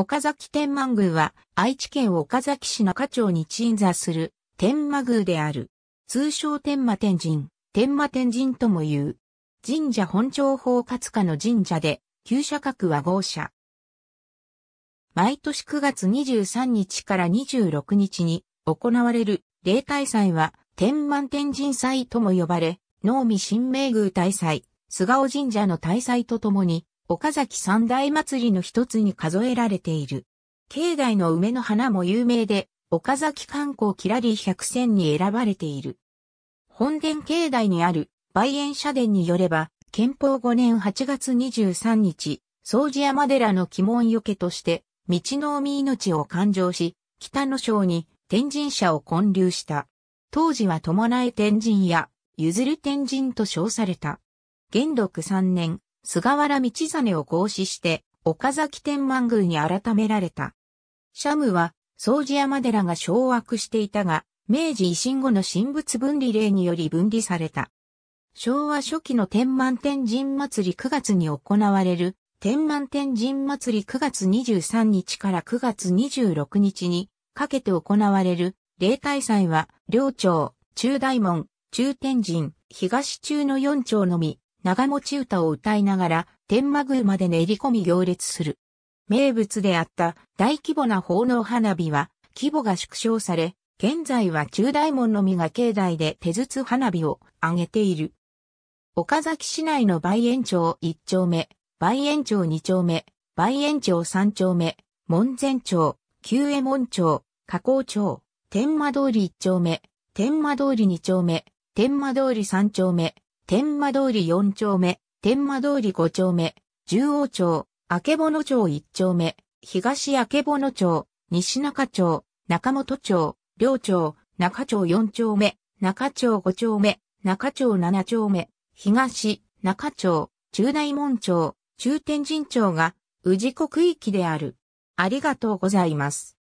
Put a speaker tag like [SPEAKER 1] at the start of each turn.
[SPEAKER 1] 岡崎天満宮は愛知県岡崎市中町に鎮座する天満宮である。通称天満天神、天満天神とも言う。神社本庁法勝かの神社で、旧社格は豪社。毎年9月23日から26日に行われる例大祭は天満天神祭とも呼ばれ、能見神明宮大祭、菅尾神社の大祭とともに岡崎三大祭りの一つに数えられている。境内の梅の花も有名で、岡崎観光キラリー百選に選ばれている。本殿境内にある梅園社殿によれば、憲法5年8月23日、掃除山寺の鬼門よけとして、道の海命を勘定し、北の省に天神社を建立した。当時は伴え天神や、譲る天神と称された。元禄3年、菅原道真を合祀して、岡崎天満宮に改められた。シャムは、掃除山寺が掌握していたが、明治維新後の神仏分離令により分離された。昭和初期の天満天神祭り9月に行われる、天満天神祭り9月23日から9月26日にかけて行われる、例大祭は、両町、中大門、中天神、東中の4町のみ、長持ち歌を歌いながら、天満宮まで練り込み行列する。名物であった大規模な奉納花火は、規模が縮小され、現在は中大門のみが境内で手筒花火を上げている。岡崎市内の梅園町1丁目、梅園町2丁目、梅園町3丁目、門前町、旧江衛門町、加工町、天満通り1丁目、天満通り2丁目、天満通り3丁目、天満通り4丁目、天満通り5丁目、十王町、明けぼの町1丁目、東明けぼの町、西中町、中本町、両町、中町4丁目、中町5丁目、中町7丁目、東、中町、中大門町、中天神町が、宇治区域である。ありがとうございます。